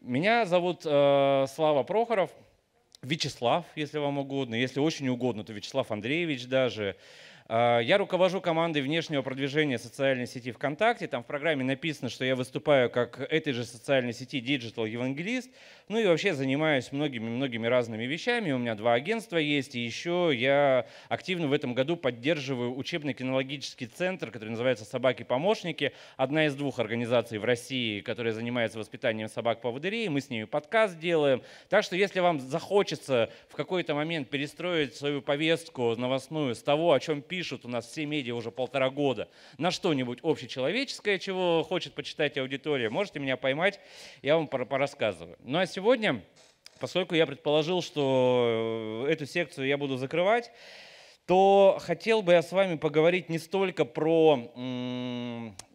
Меня зовут э, Слава Прохоров, Вячеслав, если вам угодно, если очень угодно, то Вячеслав Андреевич даже. А, я руковожу командой внешнего продвижения социальной сети ВКонтакте. Там в программе написано, что я выступаю как этой же социальной сети Digital Евангелист. Ну и вообще занимаюсь многими-многими разными вещами. У меня два агентства есть. И еще я активно в этом году поддерживаю учебный кинологический центр, который называется «Собаки-помощники». Одна из двух организаций в России, которая занимается воспитанием собак-поводырей. по Мы с ними подкаст делаем. Так что если вам захочется в какой-то момент перестроить свою повестку новостную с того, о чем пишут пишут у нас все медиа уже полтора года на что-нибудь общечеловеческое, чего хочет почитать аудитория. Можете меня поймать, я вам порассказываю. Ну а сегодня, поскольку я предположил, что э, эту секцию я буду закрывать, то хотел бы я с вами поговорить не столько про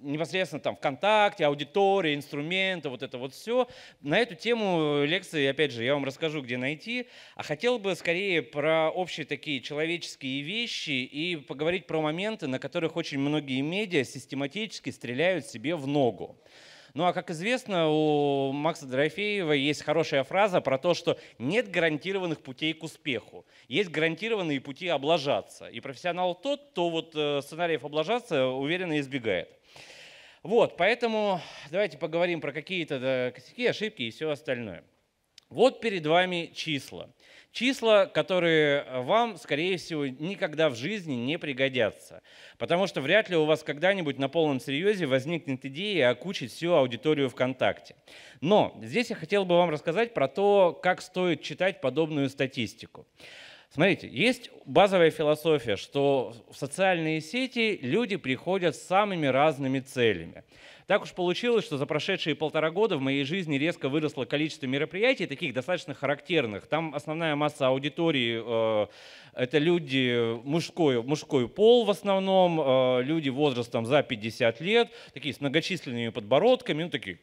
непосредственно там ВКонтакте, аудитории, инструменты, вот это вот все. На эту тему лекции, опять же, я вам расскажу, где найти. А хотел бы скорее про общие такие человеческие вещи и поговорить про моменты, на которых очень многие медиа систематически стреляют себе в ногу. Ну а как известно, у Макса Дорофеева есть хорошая фраза про то, что нет гарантированных путей к успеху. Есть гарантированные пути облажаться. И профессионал тот, кто вот э, сценариев облажаться уверенно избегает. Вот, поэтому давайте поговорим про какие-то косяки, ошибки и все остальное. Вот перед вами числа. Числа, которые вам, скорее всего, никогда в жизни не пригодятся. Потому что вряд ли у вас когда-нибудь на полном серьезе возникнет идея окучить всю аудиторию ВКонтакте. Но здесь я хотел бы вам рассказать про то, как стоит читать подобную статистику. Смотрите, есть базовая философия, что в социальные сети люди приходят с самыми разными целями. Так уж получилось, что за прошедшие полтора года в моей жизни резко выросло количество мероприятий, таких достаточно характерных. Там основная масса аудитории э, это люди мужской, мужской пол в основном, э, люди возрастом за 50 лет, такие с многочисленными подбородками, ну такие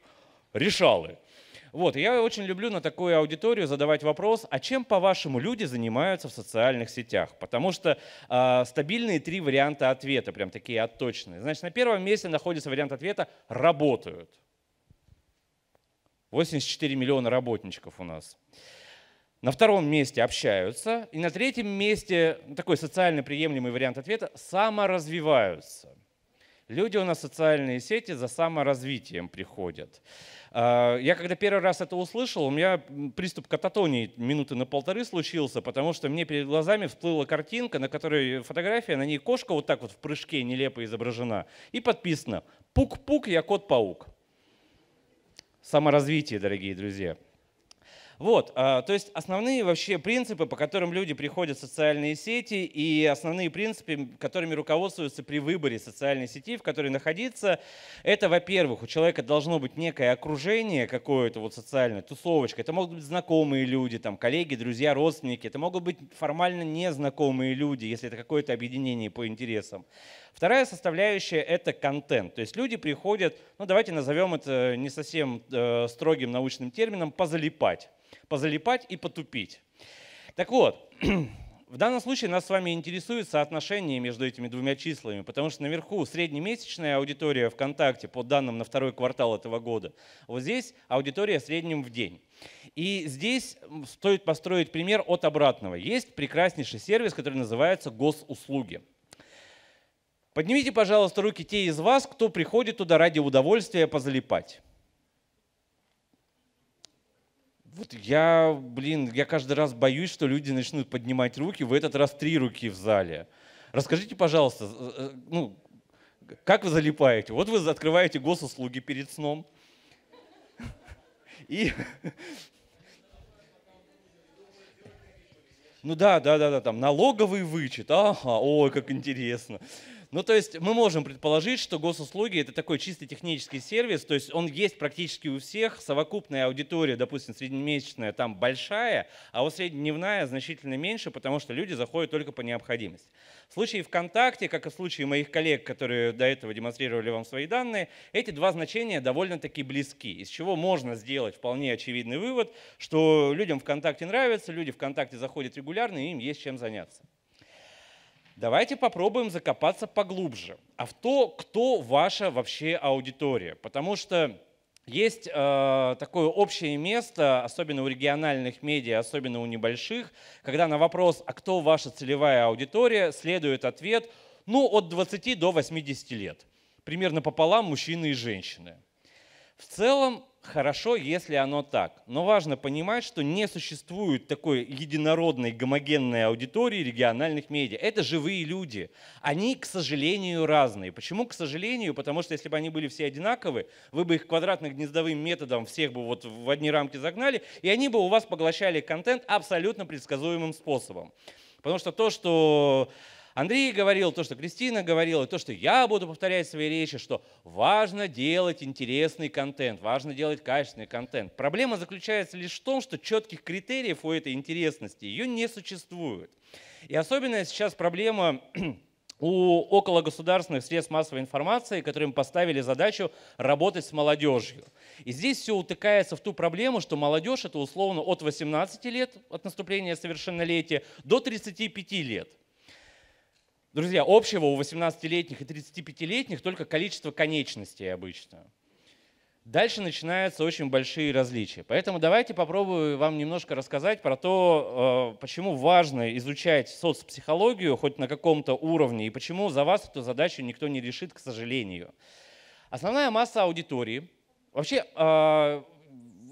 решалы. Вот, я очень люблю на такую аудиторию задавать вопрос, а чем, по-вашему, люди занимаются в социальных сетях? Потому что э, стабильные три варианта ответа, прям такие отточные. Значит, на первом месте находится вариант ответа «работают». 84 миллиона работничков у нас. На втором месте общаются. И на третьем месте ну, такой социально приемлемый вариант ответа – саморазвиваются. Люди у нас в социальные сети за саморазвитием приходят. А, я когда первый раз это услышал, у меня приступ кататонии минуты на полторы случился, потому что мне перед глазами всплыла картинка, на которой фотография, на ней кошка вот так вот в прыжке нелепо изображена. И подписано «Пук-пук, я кот-паук». Саморазвитие, дорогие друзья. Вот, а, то есть основные вообще принципы, по которым люди приходят в социальные сети, и основные принципы, которыми руководствуются при выборе социальной сети, в которой находиться, это, во-первых, у человека должно быть некое окружение какое-то вот социальное, тусовочка. Это могут быть знакомые люди, там, коллеги, друзья, родственники. Это могут быть формально незнакомые люди, если это какое-то объединение по интересам. Вторая составляющая — это контент. То есть люди приходят, ну давайте назовем это не совсем э, строгим научным термином, позалипать позалипать и потупить. Так вот, в данном случае нас с вами интересует соотношение между этими двумя числами, потому что наверху среднемесячная аудитория ВКонтакте по данным на второй квартал этого года. Вот здесь аудитория в среднем в день. И здесь стоит построить пример от обратного. Есть прекраснейший сервис, который называется «Госуслуги». Поднимите, пожалуйста, руки те из вас, кто приходит туда ради удовольствия позалипать. Вот я, блин, я каждый раз боюсь, что люди начнут поднимать руки, в этот раз три руки в зале. Расскажите, пожалуйста, э, ну, как вы залипаете? Вот вы открываете госуслуги перед сном, и... Ну да, да, да, да, там налоговый вычет, ага, ой, как интересно. Ну, то есть мы можем предположить, что госуслуги это такой чисто технический сервис, то есть он есть практически у всех, совокупная аудитория, допустим, среднемесячная там большая, а у среднедневная значительно меньше, потому что люди заходят только по необходимости. В случае ВКонтакте, как и в случае моих коллег, которые до этого демонстрировали вам свои данные, эти два значения довольно-таки близки, из чего можно сделать вполне очевидный вывод, что людям ВКонтакте нравится, люди ВКонтакте заходят регулярно, и им есть чем заняться. Давайте попробуем закопаться поглубже, а в то, кто ваша вообще аудитория. Потому что есть э, такое общее место, особенно у региональных медиа, особенно у небольших, когда на вопрос, а кто ваша целевая аудитория, следует ответ, ну, от 20 до 80 лет. Примерно пополам мужчины и женщины. В целом Хорошо, если оно так. Но важно понимать, что не существует такой единородной гомогенной аудитории региональных медиа. Это живые люди. Они, к сожалению, разные. Почему, к сожалению? Потому что если бы они были все одинаковы, вы бы их квадратно-гнездовым методом всех бы вот в одни рамки загнали, и они бы у вас поглощали контент абсолютно предсказуемым способом. Потому что то, что Андрей говорил, то, что Кристина говорила, то, что я буду повторять в своей речи, что важно делать интересный контент, важно делать качественный контент. Проблема заключается лишь в том, что четких критериев у этой интересности ее не существует. И особенно сейчас проблема у около государственных средств массовой информации, которым поставили задачу работать с молодежью. И здесь все утыкается в ту проблему, что молодежь это условно от 18 лет, от наступления совершеннолетия, до 35 лет – Друзья, общего у 18-летних и 35-летних только количество конечностей обычно. Дальше начинаются очень большие различия. Поэтому давайте попробую вам немножко рассказать про то, э, почему важно изучать соцпсихологию хоть на каком-то уровне, и почему за вас эту задачу никто не решит, к сожалению. Основная масса аудитории, вообще э,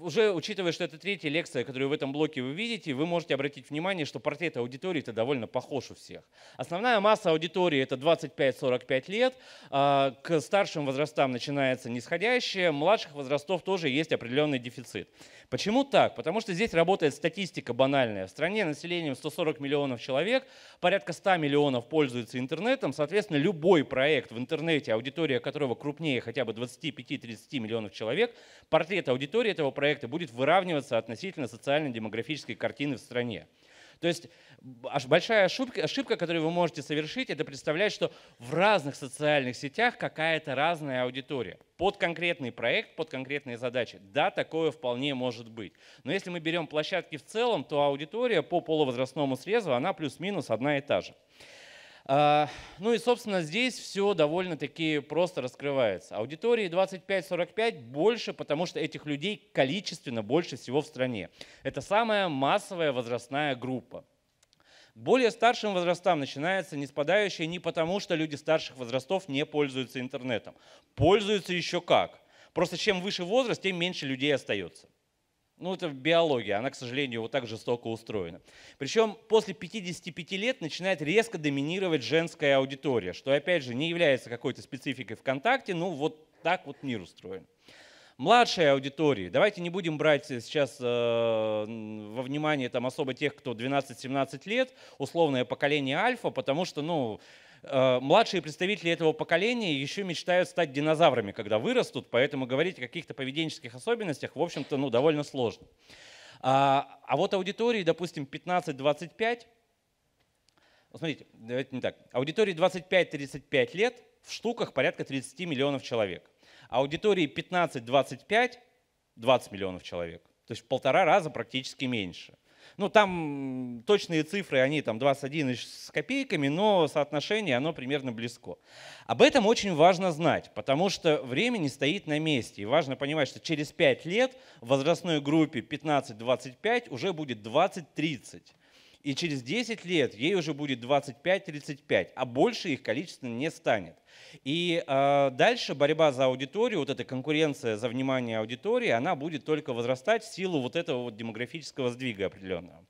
уже учитывая, что это третья лекция, которую в этом блоке вы видите, вы можете обратить внимание, что портрет аудитории-то довольно похож у всех. Основная масса аудитории это 25-45 лет. А, к старшим возрастам начинается нисходящее, младших возрастов тоже есть определенный дефицит. Почему так? Потому что здесь работает статистика банальная. В стране населением 140 миллионов человек, порядка 100 миллионов пользуются интернетом, соответственно, любой проект в интернете, аудитория которого крупнее хотя бы 25-30 миллионов человек, портрет аудитории этого проекта проекта будет выравниваться относительно социально-демографической картины в стране. То есть большая ошибка, ошибка, которую вы можете совершить, это представлять, что в разных социальных сетях какая-то разная аудитория. Под конкретный проект, под конкретные задачи. Да, такое вполне может быть. Но если мы берем площадки в целом, то аудитория по полувозрастному срезу, она плюс-минус одна и та же. А, ну и, собственно, здесь все довольно-таки просто раскрывается. Аудитории 25-45 больше, потому что этих людей количественно больше всего в стране. Это самая массовая возрастная группа. более старшим возрастам начинается неспадающее не потому, что люди старших возрастов не пользуются интернетом. Пользуются еще как. Просто чем выше возраст, тем меньше людей остается. Ну, это биология, она, к сожалению, вот так жестоко устроена. Причем после 55 лет начинает резко доминировать женская аудитория, что, опять же, не является какой-то спецификой ВКонтакте, ну, вот так вот мир устроен. Младшая аудитории, давайте не будем брать сейчас э, во внимание там особо тех, кто 12-17 лет, условное поколение альфа, потому что, ну, Э, младшие представители этого поколения еще мечтают стать динозаврами, когда вырастут, поэтому говорить о каких-то поведенческих особенностях, в общем-то, ну, довольно сложно. А, а вот аудитории, допустим, 15-25, смотрите, давайте не так, аудитории 25-35 лет в штуках порядка 30 миллионов человек. Аудитории 15-25 – 20 миллионов человек. То есть в полтора раза практически меньше. Ну, там точные цифры, они там 21 с копейками, но соотношение, оно примерно близко. Об этом очень важно знать, потому что время не стоит на месте. И важно понимать, что через 5 лет в возрастной группе 15-25 уже будет 20-30. И через 10 лет ей уже будет 25-35, а больше их количественно не станет. И э, дальше борьба за аудиторию, вот эта конкуренция за внимание аудитории, она будет только возрастать в силу вот этого вот демографического сдвига определенного.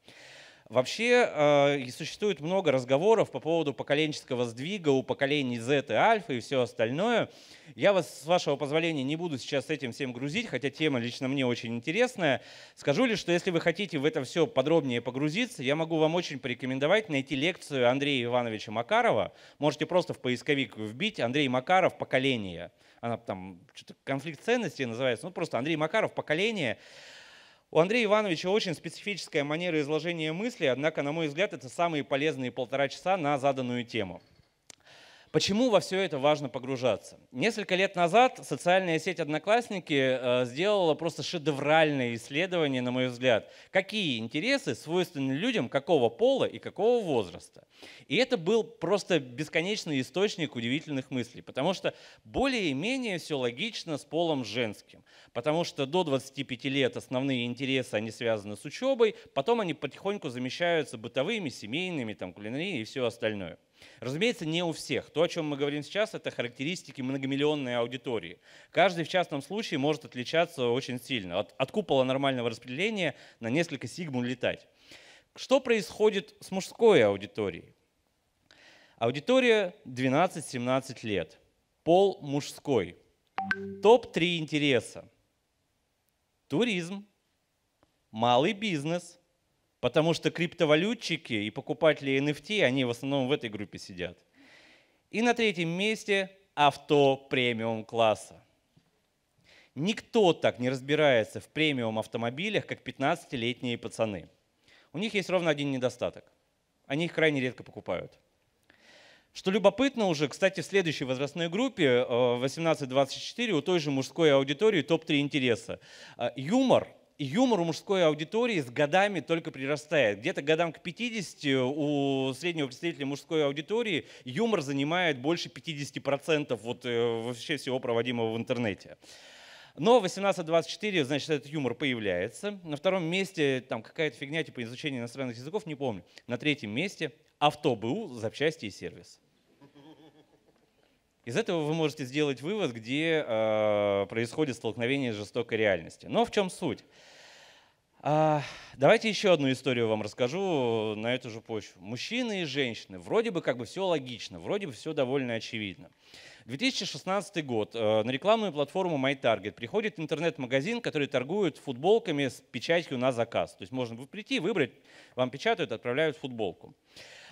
Вообще э, существует много разговоров по поводу поколенческого сдвига у поколений Z и Альфа и все остальное. Я вас, с вашего позволения, не буду сейчас этим всем грузить, хотя тема лично мне очень интересная. Скажу лишь, что если вы хотите в это все подробнее погрузиться, я могу вам очень порекомендовать найти лекцию Андрея Ивановича Макарова. Можете просто в поисковик вбить «Андрей Макаров. Поколение». Она там, что-то конфликт ценностей называется, ну просто Андрей Макаров «Поколение». У Андрея Ивановича очень специфическая манера изложения мысли, однако, на мой взгляд, это самые полезные полтора часа на заданную тему. Почему во все это важно погружаться? Несколько лет назад социальная сеть «Одноклассники» э, сделала просто шедевральное исследование, на мой взгляд, какие интересы свойственны людям какого пола и какого возраста. И это был просто бесконечный источник удивительных мыслей, потому что более-менее все логично с полом женским, потому что до 25 лет основные интересы, они связаны с учебой, потом они потихоньку замещаются бытовыми, семейными, там, кулинарией и все остальное – Разумеется, не у всех. То, о чем мы говорим сейчас, это характеристики многомиллионной аудитории. Каждый в частном случае может отличаться очень сильно. От, от купола нормального распределения на несколько сигм улетать. Что происходит с мужской аудиторией? Аудитория 12-17 лет. Пол мужской. Топ-3 интереса. Туризм, малый бизнес – Потому что криптовалютчики и покупатели NFT, они в основном в этой группе сидят. И на третьем месте авто премиум класса. Никто так не разбирается в премиум автомобилях, как 15-летние пацаны. У них есть ровно один недостаток. Они их крайне редко покупают. Что любопытно уже, кстати, в следующей возрастной группе 18-24 э, у той же мужской аудитории топ-3 интереса. Э, юмор – юмор у мужской аудитории с годами только прирастает. Где-то годам к 50 у среднего представителя мужской аудитории юмор занимает больше 50% вот э, вообще всего проводимого в интернете. Но 18-24, значит, этот юмор появляется. На втором месте там какая-то фигня типа изучение иностранных языков, не помню. На третьем месте автобу, запчасти и сервис. Из этого вы можете сделать вывод, где э, происходит столкновение с жестокой реальностью. Но в чем суть? Э, давайте еще одну историю вам расскажу на эту же почву. Мужчины и женщины. Вроде бы как бы все логично, вроде бы все довольно очевидно. 2016 год. Э, на рекламную платформу MyTarget приходит интернет-магазин, который торгует футболками с печатью на заказ. То есть можно прийти, выбрать, вам печатают, отправляют футболку.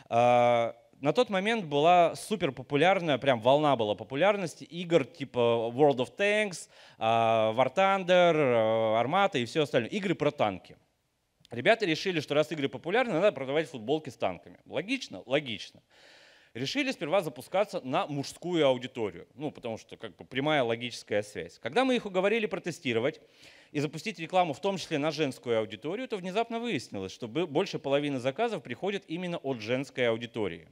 А, на тот момент была супер популярная, прям волна была популярности игр типа World of Tanks, а, War Thunder, Армата и все остальное. Игры про танки. Ребята решили, что раз игры популярны, надо продавать футболки с танками. Логично? Логично. Решили сперва запускаться на мужскую аудиторию, ну, потому что как бы прямая логическая связь. Когда мы их уговорили протестировать и запустить рекламу в том числе на женскую аудиторию, то внезапно выяснилось, что больше половины заказов приходит именно от женской аудитории.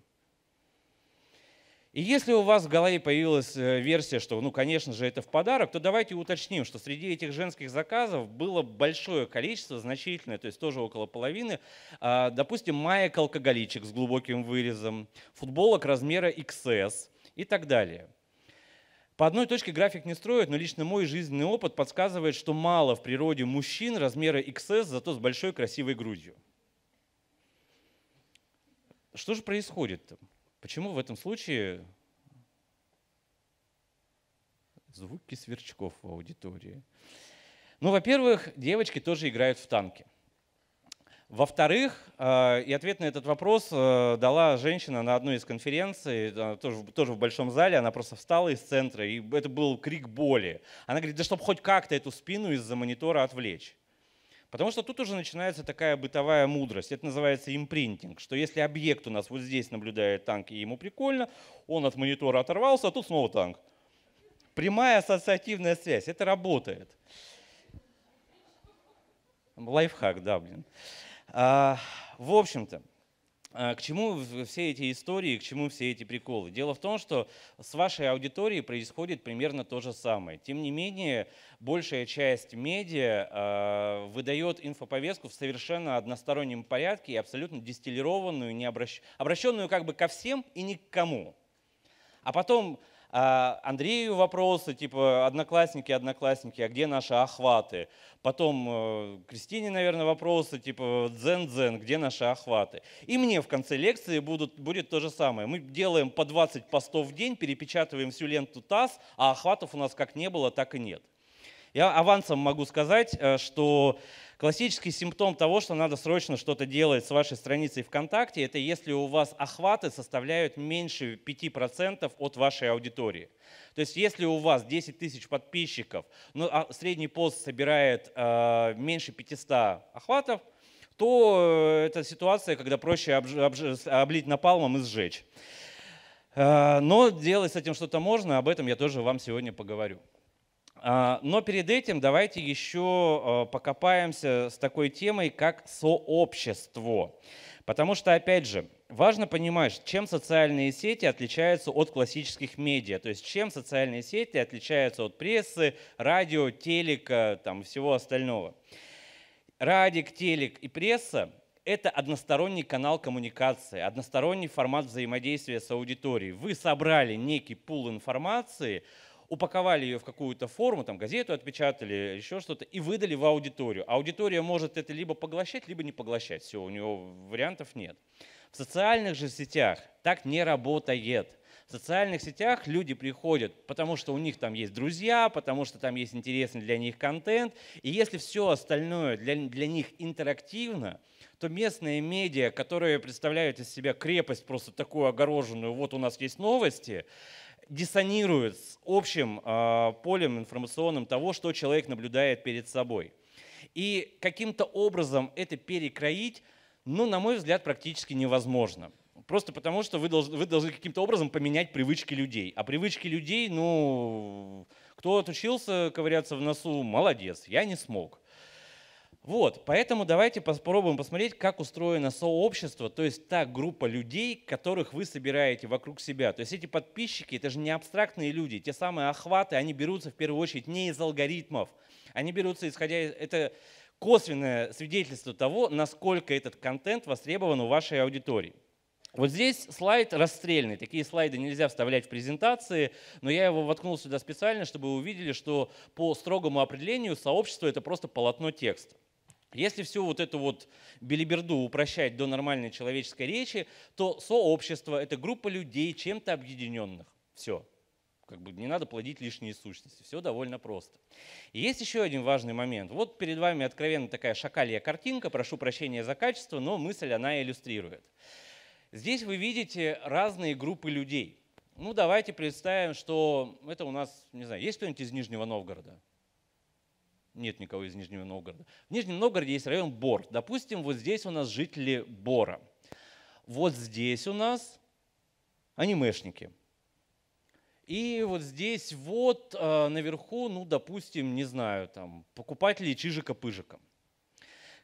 И если у вас в голове появилась э, версия, что, ну, конечно же, это в подарок, то давайте уточним, что среди этих женских заказов было большое количество, значительное, то есть тоже около половины, а, допустим, маек-алкоголичек с глубоким вырезом, футболок размера XS и так далее. По одной точке график не строит, но лично мой жизненный опыт подсказывает, что мало в природе мужчин размера XS, зато с большой красивой грудью. Что же происходит там? Почему в этом случае звуки сверчков в аудитории? Ну, во-первых, девочки тоже играют в танки. Во-вторых, э, и ответ на этот вопрос э, дала женщина на одной из конференций, э, тоже, тоже в большом зале, она просто встала из центра, и это был крик боли. Она говорит, да чтобы хоть как-то эту спину из-за монитора отвлечь. Потому что тут уже начинается такая бытовая мудрость. Это называется импринтинг, что если объект у нас вот здесь наблюдает танк, и ему прикольно, он от монитора оторвался, а тут снова танк. Прямая ассоциативная связь. Это работает. Лайфхак, да, блин. А, в общем-то, а, к чему все эти истории, к чему все эти приколы? Дело в том, что с вашей аудиторией происходит примерно то же самое. Тем не менее, большая часть медиа а, выдает инфоповестку в совершенно одностороннем порядке и абсолютно дистиллированную, не обращ... обращенную как бы ко всем и ни к кому. А потом а, Андрею вопросы, типа, одноклассники, одноклассники, а где наши охваты? Потом э, Кристине, наверное, вопросы типа «Дзен-дзен, где наши охваты?». И мне в конце лекции будут, будет то же самое. Мы делаем по 20 постов в день, перепечатываем всю ленту ТАСС, а охватов у нас как не было, так и нет. Я авансом могу сказать, э, что Классический симптом того, что надо срочно что-то делать с вашей страницей ВКонтакте, это если у вас охваты составляют меньше 5% от вашей аудитории. То есть если у вас 10 тысяч подписчиков, но ну, а средний пост собирает э, меньше 500 охватов, то э, это ситуация, когда проще обж... Обж... облить напалмом и сжечь. Э, но делать с этим что-то можно, об этом я тоже вам сегодня поговорю. А, но перед этим давайте еще а, покопаемся с такой темой, как сообщество. Потому что, опять же, важно понимать, чем социальные сети отличаются от классических медиа. То есть чем социальные сети отличаются от прессы, радио, телека, там, всего остального. Радик, телек и пресса – это односторонний канал коммуникации, односторонний формат взаимодействия с аудиторией. Вы собрали некий пул информации – упаковали ее в какую-то форму, там газету отпечатали, еще что-то, и выдали в аудиторию. Аудитория может это либо поглощать, либо не поглощать. Все, у нее вариантов нет. В социальных же сетях так не работает. В социальных сетях люди приходят, потому что у них там есть друзья, потому что там есть интересный для них контент. И если все остальное для, для них интерактивно, то местные медиа, которые представляют из себя крепость просто такую огороженную, вот у нас есть новости, диссонирует с общим а, полем информационным того, что человек наблюдает перед собой. И каким-то образом это перекроить, ну, на мой взгляд, практически невозможно. Просто потому, что вы должны, вы должны каким-то образом поменять привычки людей. А привычки людей, ну, кто отучился ковыряться в носу, молодец, я не смог. Вот, поэтому давайте попробуем посмотреть, как устроено сообщество, то есть та группа людей, которых вы собираете вокруг себя. То есть эти подписчики, это же не абстрактные люди, те самые охваты, они берутся в первую очередь не из алгоритмов, они берутся исходя из... Это косвенное свидетельство того, насколько этот контент востребован у вашей аудитории. Вот здесь слайд расстрельный. Такие слайды нельзя вставлять в презентации, но я его воткнул сюда специально, чтобы вы увидели, что по строгому определению сообщество — это просто полотно текста. Если всю вот эту вот билиберду упрощать до нормальной человеческой речи, то сообщество – это группа людей, чем-то объединенных. Все. Как бы не надо плодить лишние сущности. Все довольно просто. И есть еще один важный момент. Вот перед вами откровенно такая шакалья картинка. Прошу прощения за качество, но мысль она иллюстрирует. Здесь вы видите разные группы людей. Ну, давайте представим, что это у нас, не знаю, есть кто-нибудь из Нижнего Новгорода? Нет никого из Нижнего Новгорода. В Нижнем Новгороде есть район Бор. Допустим, вот здесь у нас жители Бора. Вот здесь у нас анимешники. И вот здесь вот э, наверху, ну, допустим, не знаю, там, покупатели чижика-пыжика.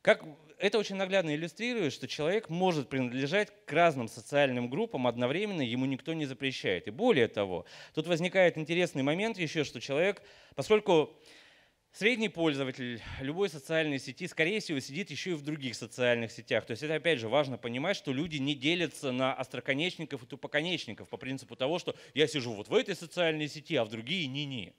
Как это очень наглядно иллюстрирует, что человек может принадлежать к разным социальным группам одновременно, ему никто не запрещает. И более того, тут возникает интересный момент еще, что человек, поскольку Средний пользователь любой социальной сети, скорее всего, сидит еще и в других социальных сетях. То есть это, опять же, важно понимать, что люди не делятся на остроконечников и тупоконечников по принципу того, что я сижу вот в этой социальной сети, а в другие не-не.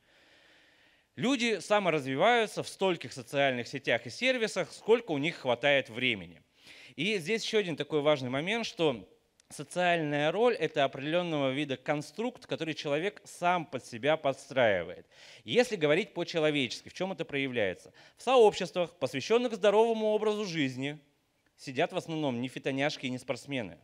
Люди саморазвиваются в стольких социальных сетях и сервисах, сколько у них хватает времени. И здесь еще один такой важный момент, что социальная роль – это определенного вида конструкт, который человек сам под себя подстраивает. Если говорить по-человечески, в чем это проявляется? В сообществах, посвященных здоровому образу жизни, сидят в основном не фитоняшки и не спортсмены.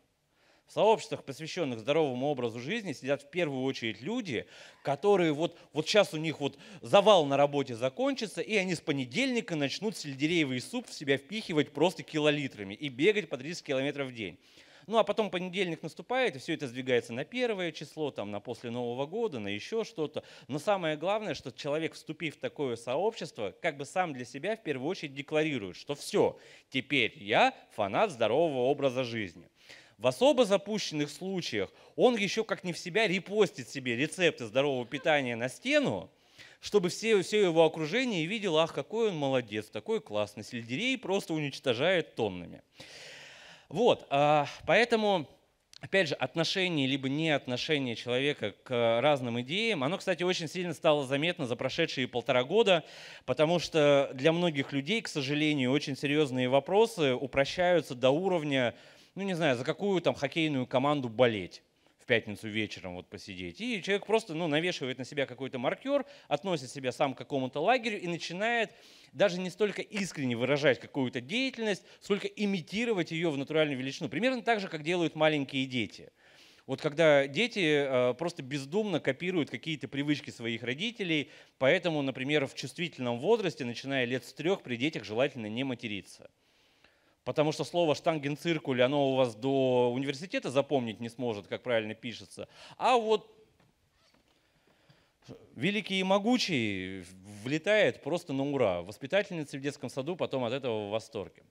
В сообществах, посвященных здоровому образу жизни, сидят в первую очередь люди, которые вот, вот сейчас у них вот завал на работе закончится, и они с понедельника начнут сельдереевый суп в себя впихивать просто килолитрами и бегать по 30 километров в день. Ну а потом понедельник наступает, и все это сдвигается на первое число, там, на после Нового года, на еще что-то. Но самое главное, что человек, вступив в такое сообщество, как бы сам для себя в первую очередь декларирует, что все, теперь я фанат здорового образа жизни. В особо запущенных случаях он еще как не в себя репостит себе рецепты здорового питания на стену, чтобы все, все его окружение видело, ах, какой он молодец, такой классный, сельдерей просто уничтожает тоннами. Вот, а, поэтому, опять же, отношение либо неотношение человека к разным идеям, оно, кстати, очень сильно стало заметно за прошедшие полтора года, потому что для многих людей, к сожалению, очень серьезные вопросы упрощаются до уровня, ну не знаю, за какую там хоккейную команду болеть в пятницу вечером вот посидеть. И человек просто ну, навешивает на себя какой-то маркер, относит себя сам к какому-то лагерю и начинает даже не столько искренне выражать какую-то деятельность, сколько имитировать ее в натуральную величину. Примерно так же, как делают маленькие дети. Вот когда дети э, просто бездумно копируют какие-то привычки своих родителей, поэтому, например, в чувствительном возрасте, начиная лет с трех, при детях желательно не материться. Потому что слово штангенциркуль, оно у вас до университета запомнить не сможет, как правильно пишется. А вот великий и могучий влетает просто на ура. Воспитательницы в детском саду потом от этого в восторге.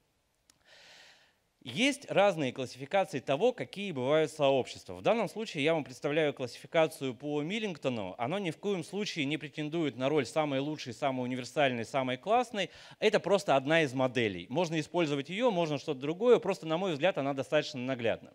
Есть разные классификации того, какие бывают сообщества. В данном случае я вам представляю классификацию по Миллингтону. Оно ни в коем случае не претендует на роль самой лучшей, самой универсальной, самой классной. Это просто одна из моделей. Можно использовать ее, можно что-то другое. Просто, на мой взгляд, она достаточно наглядна.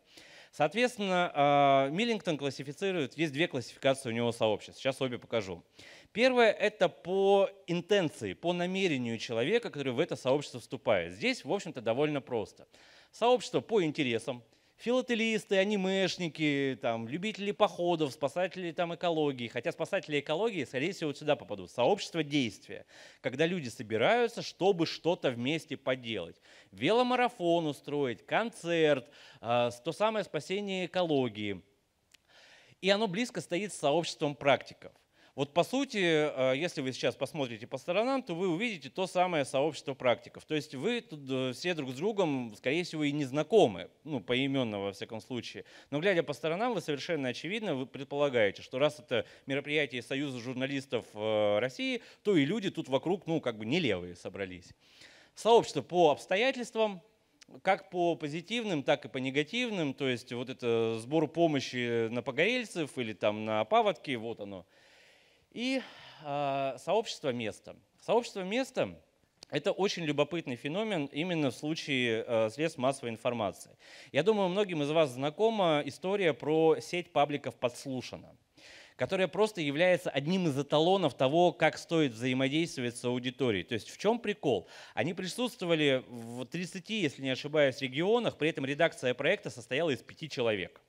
Соответственно, а, Миллингтон классифицирует, есть две классификации у него сообществ. Сейчас обе покажу. Первое – это по интенции, по намерению человека, который в это сообщество вступает. Здесь, в общем-то, довольно просто – сообщество по интересам, филателисты, анимешники, там, любители походов, спасатели там, экологии. Хотя спасатели экологии, скорее всего, вот сюда попадут. Сообщество действия, когда люди собираются, чтобы что-то вместе поделать. Веломарафон устроить, концерт, э, то самое спасение экологии. И оно близко стоит с сообществом практиков. Вот по сути, э, если вы сейчас посмотрите по сторонам, то вы увидите то самое сообщество практиков. То есть вы тут э, все друг с другом, скорее всего, и не знакомы, ну, поименно во всяком случае. Но глядя по сторонам, вы совершенно очевидно вы предполагаете, что раз это мероприятие Союза журналистов э, России, то и люди тут вокруг, ну, как бы не левые собрались. Сообщество по обстоятельствам, как по позитивным, так и по негативным. То есть вот это сбор помощи на погорельцев или там на паводки, вот оно – и э, сообщество места. Сообщество места это очень любопытный феномен именно в случае э, средств массовой информации. Я думаю, многим из вас знакома история про сеть пабликов «Подслушано», которая просто является одним из эталонов того, как стоит взаимодействовать с аудиторией. То есть в чем прикол? Они присутствовали в 30, если не ошибаюсь, регионах, при этом редакция проекта состояла из пяти человек.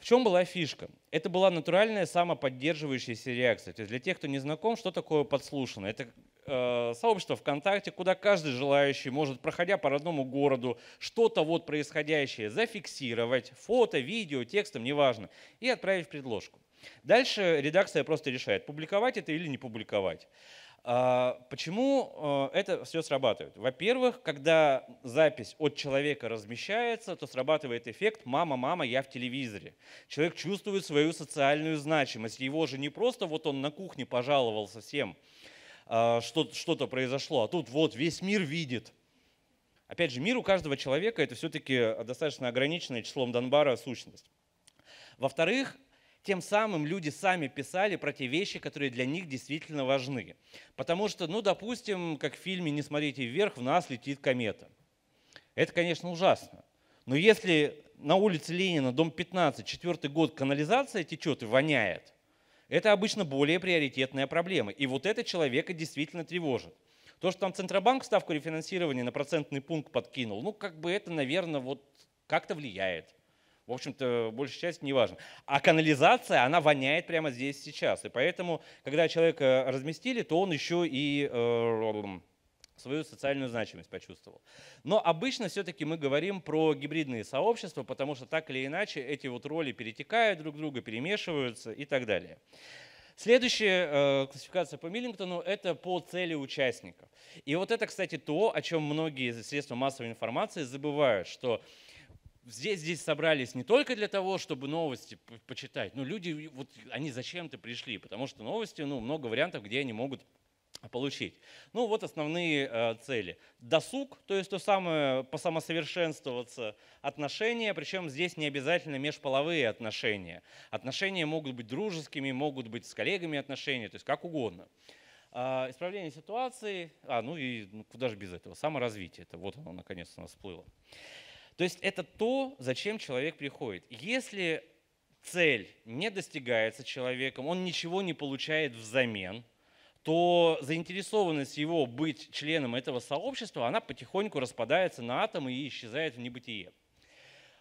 В чем была фишка? Это была натуральная самоподдерживающаяся реакция. То есть для тех, кто не знаком, что такое подслушано? Это э, сообщество ВКонтакте, куда каждый желающий может, проходя по родному городу, что-то вот происходящее зафиксировать, фото, видео, текстом, неважно, и отправить в предложку. Дальше редакция просто решает, публиковать это или не публиковать. А, почему э, это все срабатывает? Во-первых, когда запись от человека размещается, то срабатывает эффект «мама, мама, я в телевизоре». Человек чувствует свою социальную значимость. Его же не просто вот он на кухне пожаловался всем, а, что-то произошло, а тут вот весь мир видит. Опять же, мир у каждого человека – это все-таки достаточно ограниченное числом Донбара сущность. Во-вторых, тем самым люди сами писали про те вещи, которые для них действительно важны. Потому что, ну, допустим, как в фильме «Не смотрите вверх, в нас летит комета». Это, конечно, ужасно. Но если на улице Ленина, дом 15, четвертый год канализация течет и воняет, это обычно более приоритетная проблема. И вот это человека действительно тревожит. То, что там Центробанк ставку рефинансирования на процентный пункт подкинул, ну, как бы это, наверное, вот как-то влияет в общем-то, большая часть не важно. А канализация, она воняет прямо здесь сейчас. И поэтому, когда человека разместили, то он еще и э, свою социальную значимость почувствовал. Но обычно все-таки мы говорим про гибридные сообщества, потому что так или иначе эти вот роли перетекают друг друга, перемешиваются и так далее. Следующая э, классификация по Миллингтону – это по цели участников. И вот это, кстати, то, о чем многие средства массовой информации забывают, что здесь, здесь собрались не только для того, чтобы новости почитать, но люди, вот они зачем-то пришли, потому что новости, ну, много вариантов, где они могут получить. Ну, вот основные э, цели. Досуг, то есть то самое, по самосовершенствоваться отношения, причем здесь не обязательно межполовые отношения. Отношения могут быть дружескими, могут быть с коллегами отношения, то есть как угодно. Э, исправление ситуации, а, ну и ну, куда же без этого, саморазвитие, это вот оно наконец то нас всплыло. То есть это то, зачем человек приходит. Если цель не достигается человеком, он ничего не получает взамен, то заинтересованность его быть членом этого сообщества, она потихоньку распадается на атомы и исчезает в небытие.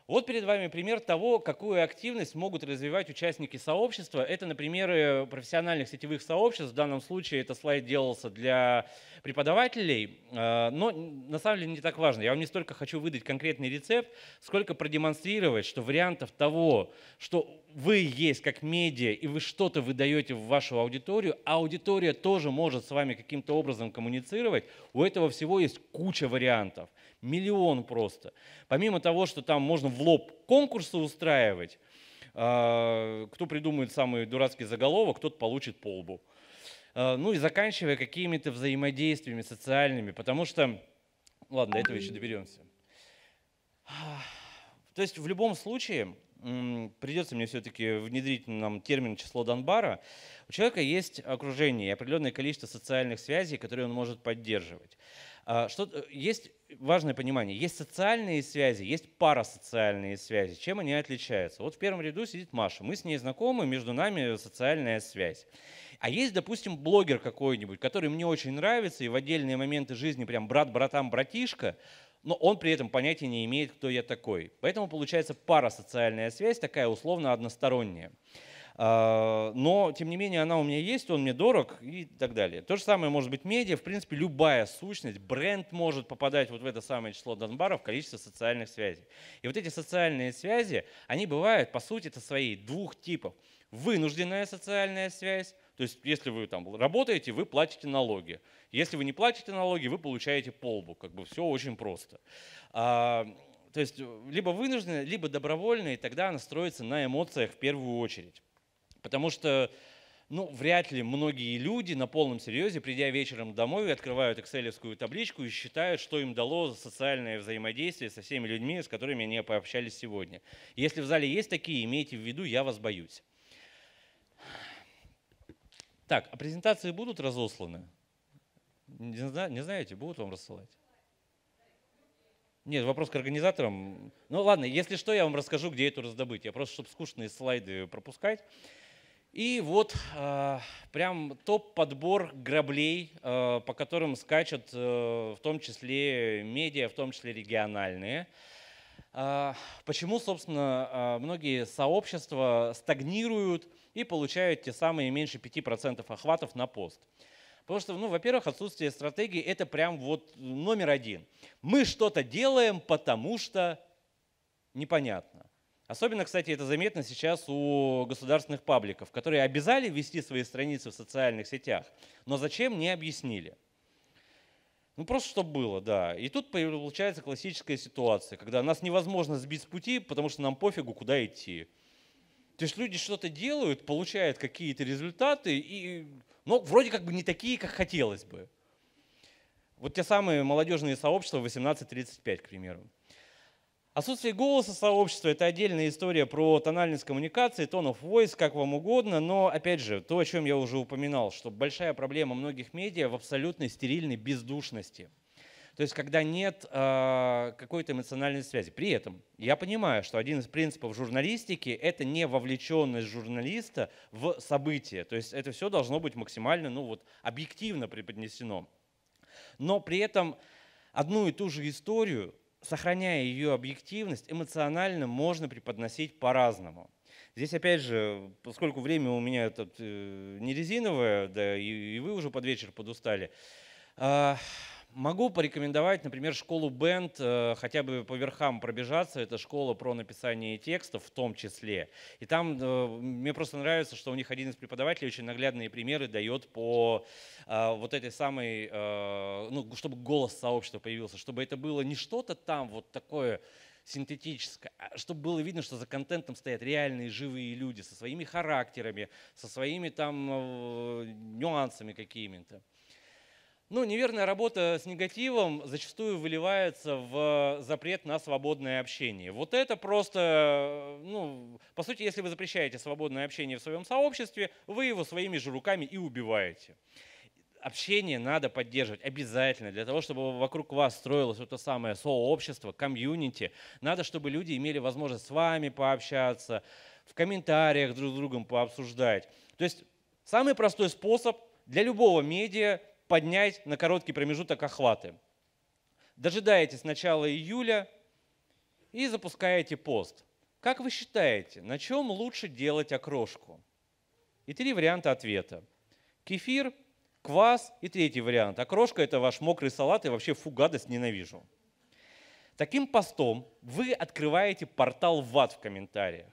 Вот перед вами пример того, какую активность могут развивать участники сообщества. Это, например, э, профессиональных сетевых сообществ. В данном случае это слайд делался для преподавателей, э, но на самом деле не так важно. Я вам не столько хочу выдать конкретный рецепт, сколько продемонстрировать, что вариантов того, что вы есть как медиа, и вы что-то выдаете в вашу аудиторию, а аудитория тоже может с вами каким-то образом коммуницировать, у этого всего есть куча вариантов. Миллион просто. Помимо того, что там можно в лоб конкурсы устраивать, э, кто придумает самый дурацкий заголовок, тот получит полбу. Э, ну и заканчивая какими-то взаимодействиями социальными, потому что, ладно, до этого еще доберемся. То есть в любом случае придется мне все-таки внедрить нам термин число Донбара. У человека есть окружение и определенное количество социальных связей, которые он может поддерживать. А, что, э, есть важное понимание. Есть социальные связи, есть парасоциальные связи. Чем они отличаются? Вот в первом ряду сидит Маша. Мы с ней знакомы, между нами социальная связь. А есть, допустим, блогер какой-нибудь, который мне очень нравится, и в отдельные моменты жизни прям брат, братам, братишка, но он при этом понятия не имеет, кто я такой. Поэтому получается парасоциальная связь, такая условно односторонняя. А, но, тем не менее, она у меня есть, он мне дорог и так далее. То же самое может быть медиа. В принципе, любая сущность, бренд может попадать вот в это самое число Донбаров, количество социальных связей. И вот эти социальные связи, они бывают, по сути, это свои двух типов. Вынужденная социальная связь, то есть, если вы там работаете, вы платите налоги. Если вы не платите налоги, вы получаете полбу. Как бы все очень просто. А, то есть, либо вынужденно, либо добровольно, и тогда она строится на эмоциях в первую очередь. Потому что ну, вряд ли многие люди на полном серьезе, придя вечером домой, открывают экселевскую табличку и считают, что им дало социальное взаимодействие со всеми людьми, с которыми они пообщались сегодня. Если в зале есть такие, имейте в виду, я вас боюсь. Так, а презентации будут разосланы? Не, не знаете, будут вам рассылать? Нет, вопрос к организаторам. Ну ладно, если что, я вам расскажу, где эту раздобыть. Я просто, чтобы скучные слайды пропускать. И вот э, прям топ-подбор граблей, э, по которым скачут э, в том числе медиа, в том числе региональные. Э, почему, собственно, э, многие сообщества стагнируют – и получают те самые меньше 5% охватов на пост. Потому что, ну, во-первых, отсутствие стратегии – это прям вот э, номер один. Мы что-то делаем, потому что непонятно. Особенно, кстати, это заметно сейчас у государственных пабликов, которые обязали вести свои страницы в социальных сетях, но зачем не объяснили. Ну просто чтобы было, да. И тут получается классическая ситуация, когда нас невозможно сбить с пути, потому что нам пофигу, куда идти. То есть люди что-то делают, получают какие-то результаты, и, но ну, вроде как бы не такие, как хотелось бы. Вот те самые молодежные сообщества 18-35, к примеру. Отсутствие голоса сообщества – это отдельная история про тональность коммуникации, тонов voice, как вам угодно, но, опять же, то, о чем я уже упоминал, что большая проблема многих медиа в абсолютной стерильной бездушности – то есть, когда нет э, какой-то эмоциональной связи. При этом я понимаю, что один из принципов журналистики – это не вовлеченность журналиста в события. То есть, это все должно быть максимально, ну вот, объективно преподнесено. Но при этом одну и ту же историю, сохраняя ее объективность, эмоционально можно преподносить по-разному. Здесь, опять же, поскольку время у меня тут, э, не резиновое, да, и, и вы уже под вечер подустали, э, Могу порекомендовать, например, школу Бенд, э, хотя бы по верхам пробежаться. Это школа про написание текстов в том числе. И там э, мне просто нравится, что у них один из преподавателей очень наглядные примеры дает по э, вот этой самой, ну, чтобы голос сообщества появился, чтобы это было не что-то там вот такое синтетическое, а чтобы было видно, что за контентом стоят реальные живые люди со своими характерами, со своими там нюансами какими-то. Ну, неверная работа с негативом зачастую выливается в запрет на свободное общение. Вот это просто, э, ну, по сути, если вы запрещаете свободное общение в своем сообществе, вы его своими же руками и убиваете. Общение надо поддерживать обязательно для того, чтобы вокруг вас строилось это самое сообщество, комьюнити. Надо, чтобы люди имели возможность с вами пообщаться, в комментариях друг с другом пообсуждать. То есть самый простой способ для любого медиа поднять на короткий промежуток охваты. Дожидаетесь начала июля и запускаете пост. Как вы считаете, на чем лучше делать окрошку? И три варианта ответа. Кефир, квас и третий вариант. Окрошка – это ваш мокрый салат, и вообще фу, гадость, ненавижу. Таким постом вы открываете портал в ад в комментариях.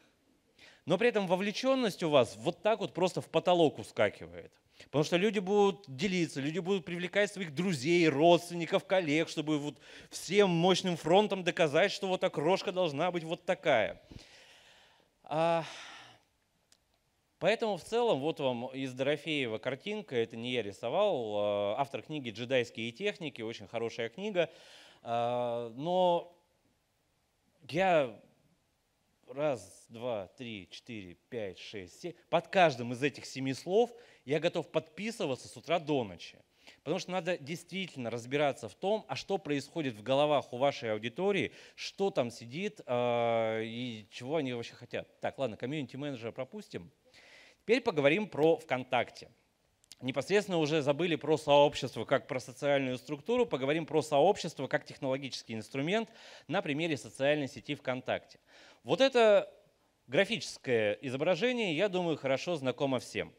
Но при этом вовлеченность у вас вот так вот просто в потолок ускакивает – Потому что люди будут делиться, люди будут привлекать своих друзей, родственников, коллег, чтобы вот всем мощным фронтом доказать, что вот окрошка должна быть вот такая. А... Поэтому в целом, вот вам из Дорофеева картинка, это не я рисовал, а, автор книги «Джедайские техники», очень хорошая книга, а, но я раз, два, три, четыре, пять, шесть, семь, под каждым из этих семи слов – я готов подписываться с утра до ночи. Потому что надо действительно разбираться в том, а что происходит в головах у вашей аудитории, что там сидит э, и чего они вообще хотят. Так, ладно, комьюнити-менеджера пропустим. Теперь поговорим про ВКонтакте. Непосредственно уже забыли про сообщество как про социальную структуру, поговорим про сообщество как технологический инструмент на примере социальной сети ВКонтакте. Вот это графическое изображение, я думаю, хорошо знакомо всем.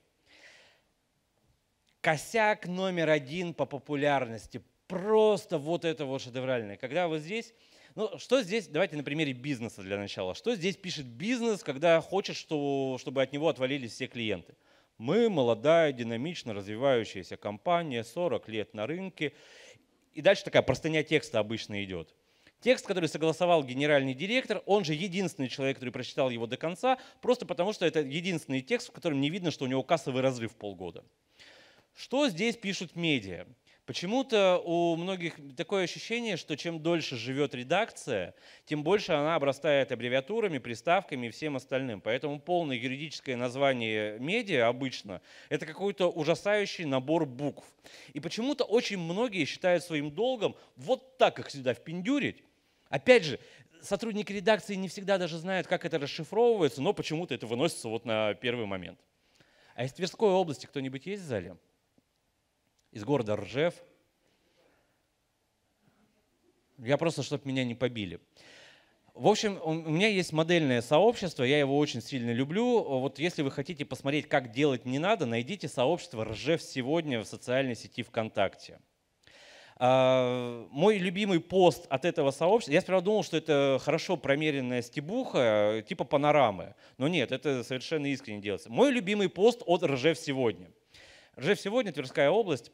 Косяк номер один по популярности. Просто вот это вот шедевральное. Когда вы здесь, ну, что здесь, давайте на примере бизнеса для начала. Что здесь пишет бизнес, когда хочет, что, чтобы от него отвалились все клиенты? Мы молодая, динамично развивающаяся компания, 40 лет на рынке. И дальше такая простыня текста обычно идет. Текст, который согласовал генеральный директор, он же единственный человек, который прочитал его до конца, просто потому что это единственный текст, в котором не видно, что у него кассовый разрыв полгода. Что здесь пишут медиа? Почему-то у многих такое ощущение, что чем дольше живет редакция, тем больше она обрастает аббревиатурами, приставками и всем остальным. Поэтому полное юридическое название медиа обычно – это какой-то ужасающий набор букв. И почему-то очень многие считают своим долгом вот так их сюда впендюрить. Опять же, сотрудники редакции не всегда даже знают, как это расшифровывается, но почему-то это выносится вот на первый момент. А из Тверской области кто-нибудь есть в зале? из города Ржев. Я просто, чтобы меня не побили. В общем, у меня есть модельное сообщество, я его очень сильно люблю. Вот если вы хотите посмотреть, как делать не надо, найдите сообщество «Ржев сегодня» в социальной сети ВКонтакте. А, мой любимый пост от этого сообщества, я сперва думал, что это хорошо промеренная стебуха, типа панорамы. Но нет, это совершенно искренне делается. Мой любимый пост от «Ржев сегодня». Ржев сегодня, Тверская область,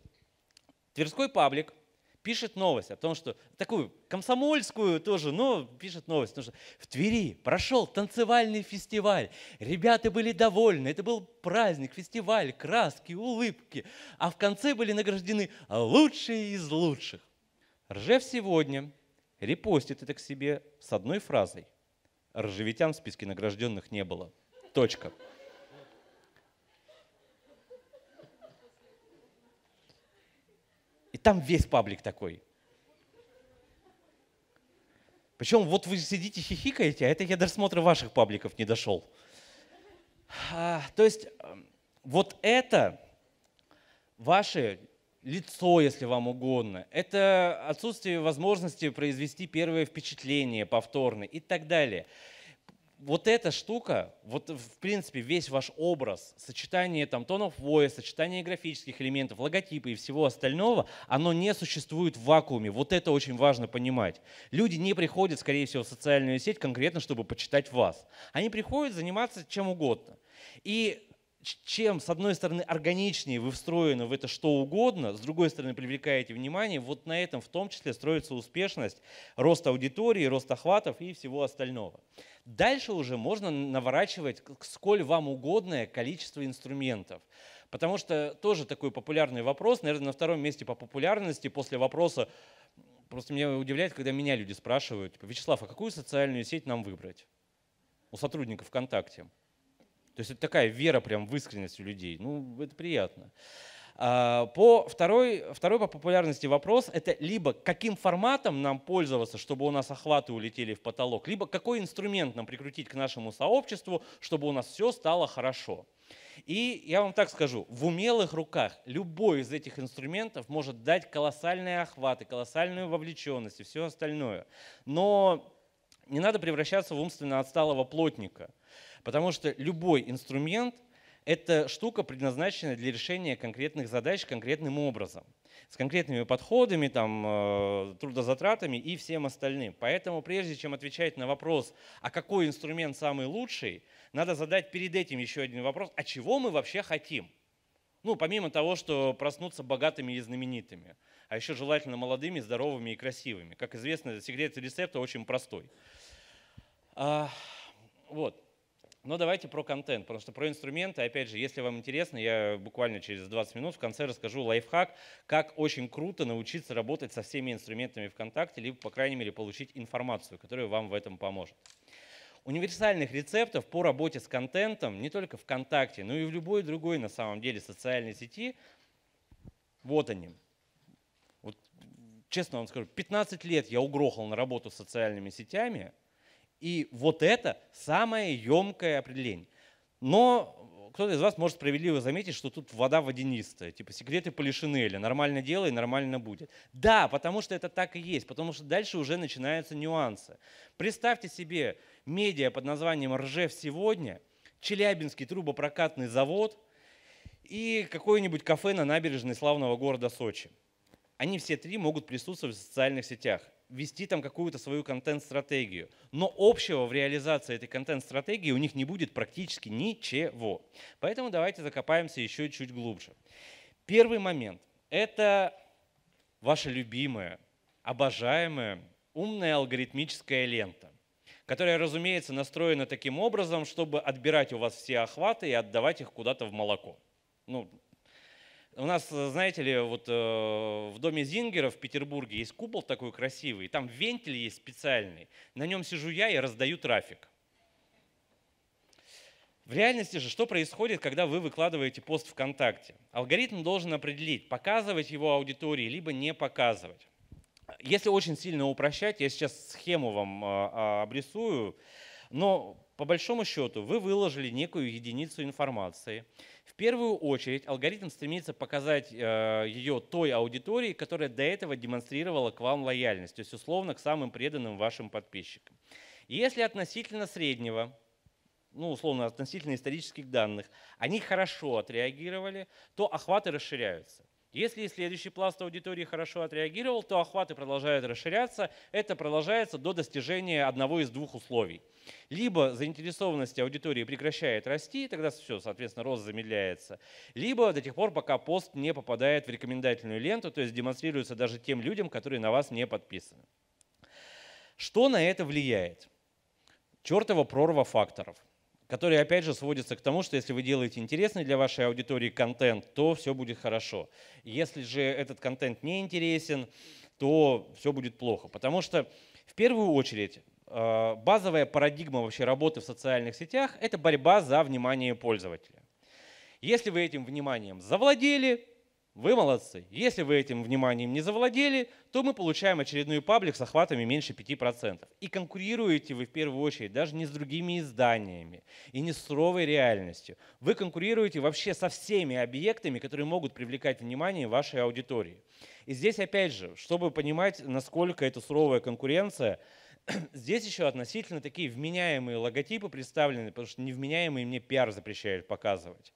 Тверской паблик пишет новость о том, что такую комсомольскую тоже, но пишет новость, потому что в Твери прошел танцевальный фестиваль, ребята были довольны, это был праздник, фестиваль, краски, улыбки, а в конце были награждены лучшие из лучших. Ржев сегодня репостит это к себе с одной фразой. Ржевитян в списке награжденных не было. Точка. там весь паблик такой. Причем вот вы сидите хихикаете, а это я до рассмотра ваших пабликов не дошел. А, то есть эм, вот это ваше лицо, если вам угодно, это отсутствие возможности произвести первое впечатление повторно и так далее вот эта штука, вот в принципе весь ваш образ, сочетание там тонов воя, сочетание графических элементов, логотипы и всего остального, оно не существует в вакууме. Вот это очень важно понимать. Люди не приходят, скорее всего, в социальную сеть конкретно, чтобы почитать вас. Они приходят заниматься чем угодно. И чем, с одной стороны, органичнее вы встроены в это что угодно, с другой стороны, привлекаете внимание, вот на этом в том числе строится успешность роста аудитории, роста охватов и всего остального. Дальше уже можно наворачивать сколь вам угодное количество инструментов. Потому что тоже такой популярный вопрос, наверное, на втором месте по популярности после вопроса, просто меня удивляет, когда меня люди спрашивают, типа, Вячеслав, а какую социальную сеть нам выбрать у сотрудников ВКонтакте? То есть это такая вера прям в искренность у людей. Ну, это приятно. А, по второй, второй по популярности вопрос – это либо каким форматом нам пользоваться, чтобы у нас охваты улетели в потолок, либо какой инструмент нам прикрутить к нашему сообществу, чтобы у нас все стало хорошо. И я вам так скажу, в умелых руках любой из этих инструментов может дать колоссальные охваты, колоссальную вовлеченность и все остальное. Но не надо превращаться в умственно отсталого плотника – Потому что любой инструмент — это штука, предназначенная для решения конкретных задач конкретным образом, с конкретными подходами, там, э, трудозатратами и всем остальным. Поэтому прежде чем отвечать на вопрос, а какой инструмент самый лучший, надо задать перед этим еще один вопрос, а чего мы вообще хотим? Ну, помимо того, что проснуться богатыми и знаменитыми, а еще желательно молодыми, здоровыми и красивыми. Как известно, секрет рецепта очень простой. А, вот. Но ну, давайте про контент, потому что про инструменты, опять же, если вам интересно, я буквально через 20 минут в конце расскажу лайфхак, как очень круто научиться работать со всеми инструментами ВКонтакте, либо, по крайней мере, получить информацию, которая вам в этом поможет. Универсальных рецептов по работе с контентом не только ВКонтакте, но и в любой другой, на самом деле, социальной сети, вот они. Вот, честно вам скажу, 15 лет я угрохал на работу с социальными сетями – и вот это самое емкое определение. Но кто-то из вас может справедливо заметить, что тут вода водянистая, типа секреты Полишинеля, нормально делай, нормально будет. Да, потому что это так и есть, потому что дальше уже начинаются нюансы. Представьте себе медиа под названием «Ржев сегодня», Челябинский трубопрокатный завод и какое-нибудь кафе на набережной славного города Сочи. Они все три могут присутствовать в социальных сетях вести там какую-то свою контент-стратегию. Но общего в реализации этой контент-стратегии у них не будет практически ничего. Поэтому давайте закопаемся еще чуть глубже. Первый момент – это ваша любимая, обожаемая, умная алгоритмическая лента которая, разумеется, настроена таким образом, чтобы отбирать у вас все охваты и отдавать их куда-то в молоко. Ну, у нас, э, знаете ли, вот э, в доме Зингера в Петербурге есть купол такой красивый, там вентиль есть специальный, на нем сижу я и раздаю трафик. В реальности же что происходит, когда вы выкладываете пост ВКонтакте? Алгоритм должен определить, показывать его аудитории, либо не показывать. Если очень сильно упрощать, я сейчас схему вам э, а, обрисую, но по большому счету вы выложили некую единицу информации – в первую очередь алгоритм стремится показать э, ее той аудитории, которая до этого демонстрировала к вам лояльность, то есть условно к самым преданным вашим подписчикам. Если относительно среднего, ну условно относительно исторических данных, они хорошо отреагировали, то охваты расширяются. Если следующий пласт аудитории хорошо отреагировал, то охваты продолжают расширяться. Это продолжается до достижения одного из двух условий. Либо заинтересованность аудитории прекращает расти, тогда все, соответственно, рост замедляется. Либо до тех пор, пока пост не попадает в рекомендательную ленту, то есть демонстрируется даже тем людям, которые на вас не подписаны. Что на это влияет? Чертова прорва факторов – которые, опять же, сводится к тому, что если вы делаете интересный для вашей аудитории контент, то все будет хорошо. Если же этот контент не интересен, то все будет плохо. Потому что в первую очередь э, базовая парадигма вообще работы в социальных сетях – это борьба за внимание пользователя. Если вы этим вниманием завладели, вы молодцы. Если вы этим вниманием не завладели, то мы получаем очередной паблик с охватами меньше 5%. И конкурируете вы в первую очередь даже не с другими изданиями и не с суровой реальностью. Вы конкурируете вообще со всеми объектами, которые могут привлекать внимание вашей аудитории. И здесь опять же, чтобы понимать, насколько это суровая конкуренция, здесь еще относительно такие вменяемые логотипы представлены, потому что невменяемые мне пиар запрещают показывать.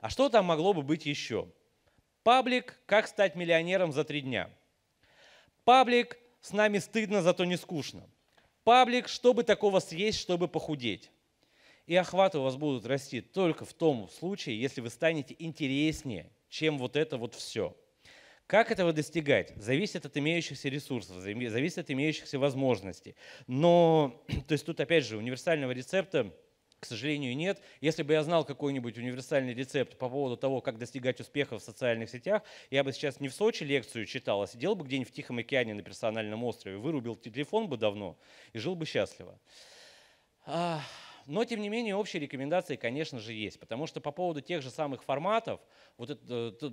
А что там могло бы быть еще? Паблик «Как стать миллионером за три дня». Паблик «С нами стыдно, зато не скучно». Паблик «Чтобы такого съесть, чтобы похудеть». И охваты у вас будут расти только в том случае, если вы станете интереснее, чем вот это вот все. Как этого достигать? Зависит от имеющихся ресурсов, зависит от имеющихся возможностей. Но, то есть тут опять же универсального рецепта – к сожалению, нет. Если бы я знал какой-нибудь универсальный рецепт по поводу того, как достигать успеха в социальных сетях, я бы сейчас не в Сочи лекцию читал, а сидел бы где-нибудь в Тихом океане на персональном острове, вырубил телефон бы давно и жил бы счастливо. А, но, тем не менее, общие рекомендации, конечно же, есть, потому что по поводу тех же самых форматов, вот это, э,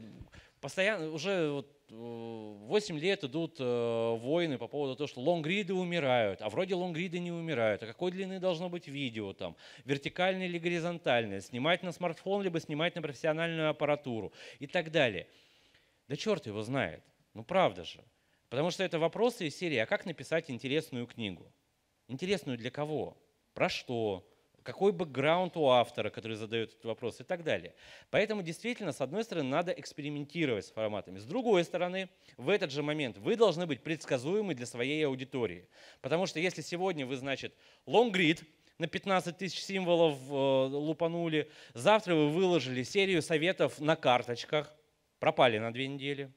Постоянно, уже вот 8 э, лет идут э, войны по поводу того, что лонгриды умирают, а вроде лонгриды не умирают, а какой длины должно быть видео там, вертикальное или горизонтальное, снимать на смартфон, либо снимать на профессиональную аппаратуру и так далее. Да черт его знает, ну правда же. Потому что это вопросы из серии, а как написать интересную книгу? Интересную для кого? Про что? какой бэкграунд у автора, который задает этот вопрос и так далее. Поэтому действительно, с одной стороны, надо экспериментировать с форматами. С другой стороны, в этот же момент вы должны быть предсказуемы для своей аудитории. Потому что если сегодня вы, значит, long read на 15 тысяч символов э, лупанули, завтра вы выложили серию советов на карточках, пропали на две недели,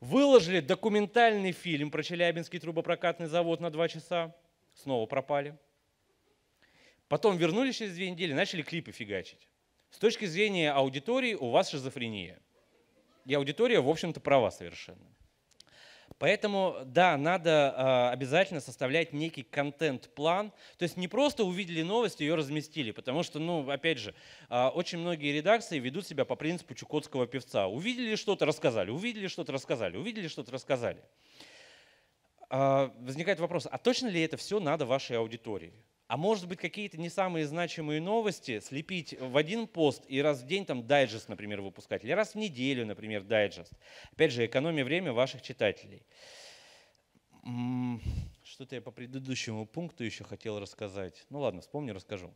выложили документальный фильм про Челябинский трубопрокатный завод на два часа, снова пропали – Потом вернулись через две недели, начали клипы фигачить. С точки зрения аудитории у вас шизофрения. И аудитория, в общем-то, права совершенно. Поэтому, да, надо э, обязательно составлять некий контент-план. То есть не просто увидели новость и ее разместили, потому что, ну, опять же, э, очень многие редакции ведут себя по принципу чукотского певца. Увидели что-то, рассказали, увидели что-то, рассказали, увидели что-то, рассказали. Э, возникает вопрос, а точно ли это все надо вашей аудитории? а может быть какие-то не самые значимые новости слепить в один пост и раз в день там дайджест, например, выпускать, или раз в неделю, например, дайджест. Опять же, экономия время ваших читателей. Что-то я по предыдущему пункту еще хотел рассказать. Ну ладно, вспомню, расскажу.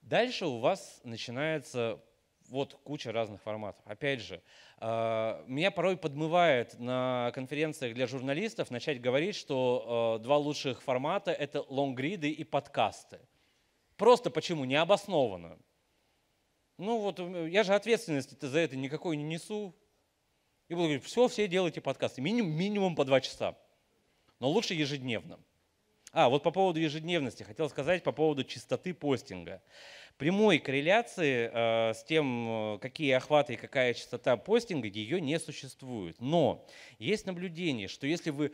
Дальше у вас начинается вот куча разных форматов. Опять же, э, меня порой подмывает на конференциях для журналистов начать говорить, что э, два лучших формата — это лонгриды и подкасты. Просто почему? Необоснованно. Ну вот э, я же ответственности за это никакой не несу. И буду говорить, все, все делайте подкасты. Минимум, минимум по два часа. Но лучше ежедневно. А, вот по поводу ежедневности хотел сказать по поводу частоты постинга. Прямой корреляции э, с тем, э, какие охваты и какая частота постинга, ее не существует. Но есть наблюдение, что если вы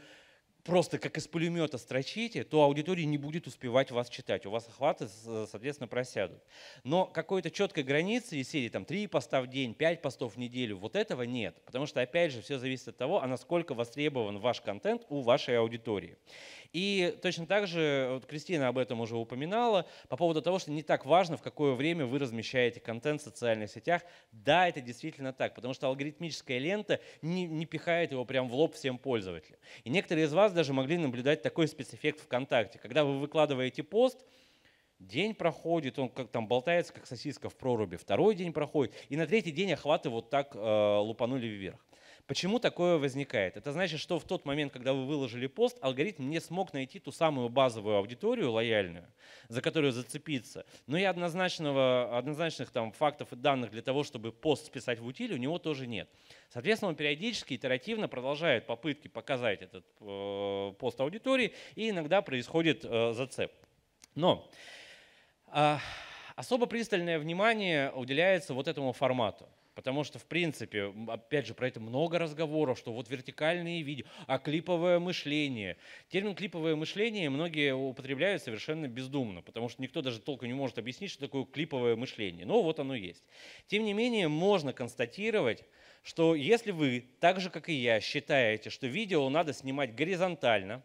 просто как из пулемета строчите, то аудитория не будет успевать вас читать. У вас охваты, э, соответственно, просядут. Но какой-то четкой границы из серии там 3 поста в день, 5 постов в неделю, вот этого нет. Потому что, опять же, все зависит от того, а насколько востребован ваш контент у вашей аудитории. И точно так же, вот Кристина об этом уже упоминала, по поводу того, что не так важно, в какое время вы размещаете контент в социальных сетях. Да, это действительно так, потому что алгоритмическая лента не, не пихает его прям в лоб всем пользователям. И некоторые из вас даже могли наблюдать такой спецэффект ВКонтакте. Когда вы выкладываете пост, День проходит, он как там болтается, как сосиска в проруби. Второй день проходит, и на третий день охваты вот так э, лупанули вверх. Почему такое возникает? Это значит, что в тот момент, когда вы выложили пост, алгоритм не смог найти ту самую базовую аудиторию лояльную, за которую зацепиться. Но ну и однозначного, однозначных там, фактов и данных для того, чтобы пост списать в утиль, у него тоже нет. Соответственно, он периодически, итеративно продолжает попытки показать этот э, пост аудитории, и иногда происходит э, зацеп. Но э, особо пристальное внимание уделяется вот этому формату. Потому что, в принципе, опять же, про это много разговоров, что вот вертикальные видео, а клиповое мышление. Термин клиповое мышление многие употребляют совершенно бездумно, потому что никто даже толком не может объяснить, что такое клиповое мышление. Но вот оно есть. Тем не менее, можно констатировать, что если вы, так же, как и я, считаете, что видео надо снимать горизонтально,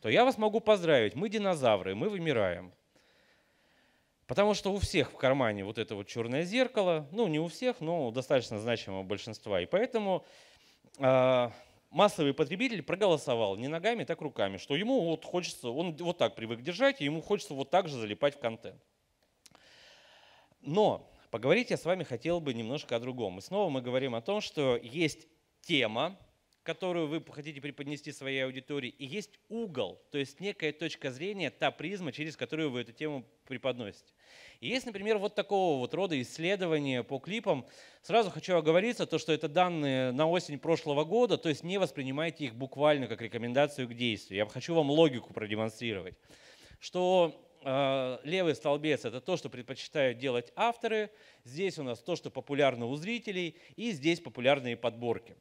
то я вас могу поздравить, мы динозавры, мы вымираем. Потому что у всех в кармане вот это вот черное зеркало, ну не у всех, но у достаточно значимого большинства. И поэтому э, массовый потребитель проголосовал не ногами, так руками, что ему вот хочется, он вот так привык держать, и ему хочется вот так же залипать в контент. Но поговорить я с вами хотел бы немножко о другом. И снова мы говорим о том, что есть тема, которую вы хотите преподнести своей аудитории, и есть угол, то есть некая точка зрения, та призма, через которую вы эту тему преподносите. И есть, например, вот такого вот рода исследования по клипам. Сразу хочу оговориться, то, что это данные на осень прошлого года, то есть не воспринимайте их буквально как рекомендацию к действию. Я хочу вам логику продемонстрировать, что э, левый столбец – это то, что предпочитают делать авторы, здесь у нас то, что популярно у зрителей, и здесь популярные подборки.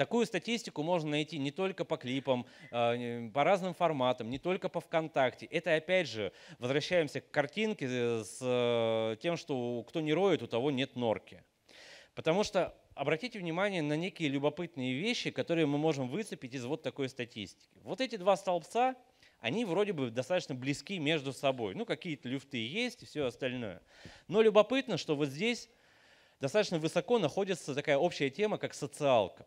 Такую статистику можно найти не только по клипам, а, по разным форматам, не только по ВКонтакте. Это опять же, возвращаемся к картинке э, с э, тем, что кто не роет, у того нет норки. Потому что обратите внимание на некие любопытные вещи, которые мы можем выцепить из вот такой статистики. Вот эти два столбца, они вроде бы достаточно близки между собой. Ну, какие-то люфты есть и все остальное. Но любопытно, что вот здесь достаточно высоко находится такая общая тема, как социалка.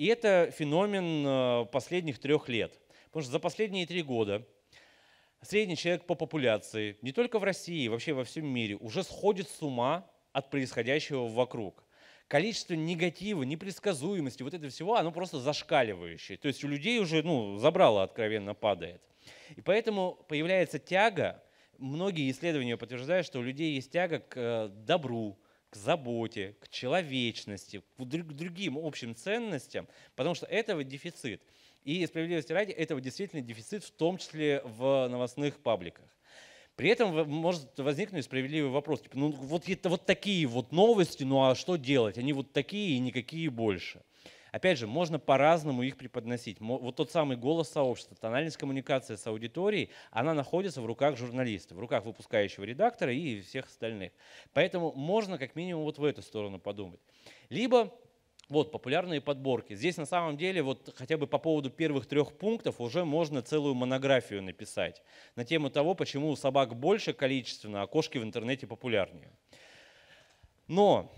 И это феномен э, последних трех лет. Потому что за последние три года средний человек по популяции, не только в России, вообще во всем мире, уже сходит с ума от происходящего вокруг. Количество негатива, непредсказуемости, вот этого всего, оно просто зашкаливающее. То есть у людей уже ну, забрало откровенно падает. И поэтому появляется тяга, многие исследования подтверждают, что у людей есть тяга к э, добру, к заботе, к человечности, к другим общим ценностям, потому что этого дефицит. И справедливости ради, этого действительно дефицит, в том числе в новостных пабликах. При этом может возникнуть справедливый вопрос, типа, ну вот, это, вот такие вот новости, ну а что делать? Они вот такие и никакие больше. Опять же, можно по-разному их преподносить. Вот тот самый голос сообщества, тональность коммуникации с аудиторией, она находится в руках журналиста, в руках выпускающего редактора и всех остальных. Поэтому можно как минимум вот в эту сторону подумать. Либо вот, популярные подборки. Здесь на самом деле вот хотя бы по поводу первых трех пунктов уже можно целую монографию написать на тему того, почему у собак больше количественно, а кошки в интернете популярнее. Но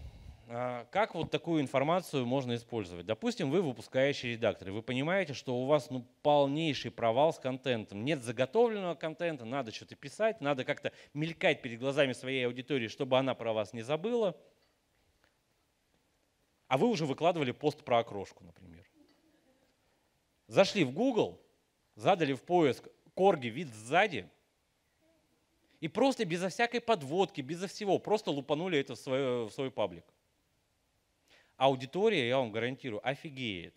а, как вот такую информацию можно использовать? Допустим, вы выпускающий редактор, и вы понимаете, что у вас ну, полнейший провал с контентом. Нет заготовленного контента, надо что-то писать, надо как-то мелькать перед глазами своей аудитории, чтобы она про вас не забыла. А вы уже выкладывали пост про окрошку, например. Зашли в Google, задали в поиск корги вид сзади, и просто безо всякой подводки, безо всего, просто лупанули это в свой, в свой паблик аудитория, я вам гарантирую, офигеет.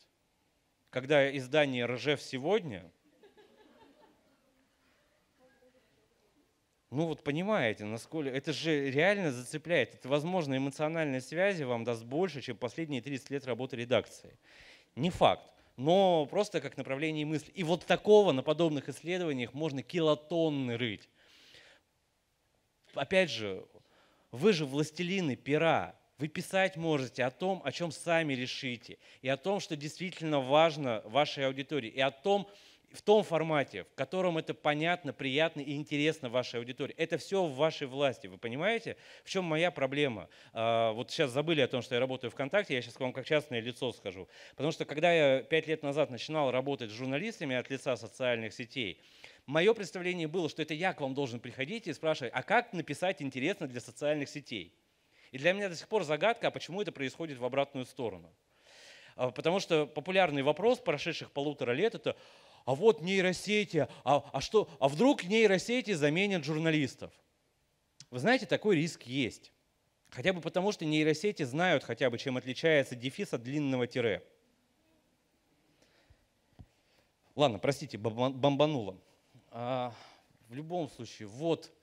Когда издание «Ржев сегодня», ну вот понимаете, насколько это же реально зацепляет. Это, возможно, эмоциональной связи вам даст больше, чем последние 30 лет работы редакции. Не факт но просто как направление мысли. И вот такого на подобных исследованиях можно килотонны рыть. Опять же, вы же властелины пера. Вы писать можете о том, о чем сами решите, и о том, что действительно важно вашей аудитории, и о том, в том формате, в котором это понятно, приятно и интересно вашей аудитории. Это все в вашей власти, вы понимаете? В чем моя проблема? А, вот сейчас забыли о том, что я работаю ВКонтакте, я сейчас к вам как частное лицо скажу. Потому что когда я пять лет назад начинал работать с журналистами от лица социальных сетей, мое представление было, что это я к вам должен приходить и спрашивать, а как написать интересно для социальных сетей? И для меня до сих пор загадка, а почему это происходит в обратную сторону. А, потому что популярный вопрос прошедших полутора лет – это а вот нейросети, а, а, что, а вдруг нейросети заменят журналистов? Вы знаете, такой риск есть. Хотя бы потому, что нейросети знают хотя бы, чем отличается дефис от длинного тире. Ладно, простите, бомбануло. А, в любом случае, вот,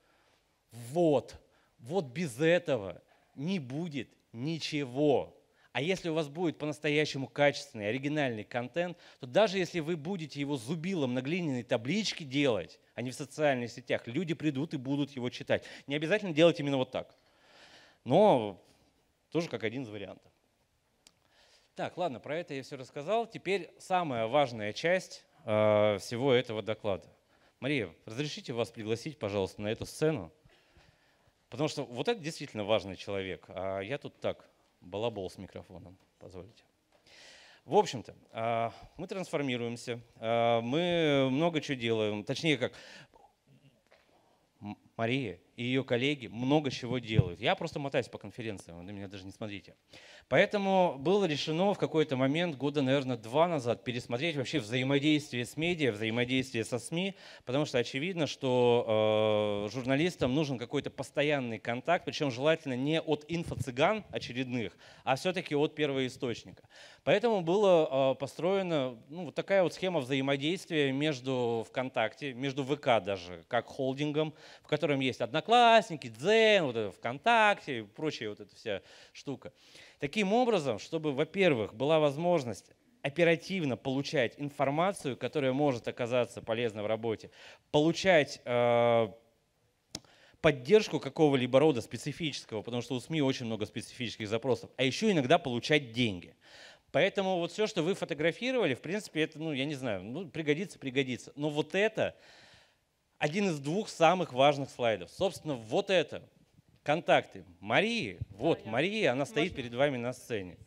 вот, вот без этого – не будет ничего. А если у вас будет по-настоящему качественный, оригинальный контент, то даже если вы будете его зубилом на глиняной табличке делать, а не в социальных сетях, люди придут и будут его читать. Не обязательно делать именно вот так. Но тоже как один из вариантов. Так, ладно, про это я все рассказал. Теперь самая важная часть э, всего этого доклада. Мария, разрешите вас пригласить, пожалуйста, на эту сцену? Потому что вот это действительно важный человек, а я тут так, балабол с микрофоном, позвольте. В общем-то, а, мы трансформируемся, а, мы много чего делаем. Точнее как, Мария и ее коллеги много чего делают. Я просто мотаюсь по конференциям, вы на меня даже не смотрите. Поэтому было решено в какой-то момент, года, наверное, два назад, пересмотреть вообще взаимодействие с медиа, взаимодействие со СМИ, потому что очевидно, что э, журналистам нужен какой-то постоянный контакт, причем желательно не от инфо-цыган очередных, а все-таки от первоисточника. Поэтому была э, построена ну, вот такая вот схема взаимодействия между ВКонтакте, между ВК даже, как холдингом, в котором есть одна Одноклассники, Дзен, вот это ВКонтакте и прочая вот эта вся штука. Таким образом, чтобы, во-первых, была возможность оперативно получать информацию, которая может оказаться полезной в работе, получать э, поддержку какого-либо рода специфического, потому что у СМИ очень много специфических запросов, а еще иногда получать деньги. Поэтому вот все, что вы фотографировали, в принципе, это, ну, я не знаю, ну, пригодится, пригодится. Но вот это один из двух самых важных слайдов. Собственно, вот это. Контакты. Марии. Вот, а, Мария, она можно... стоит перед вами на сцене.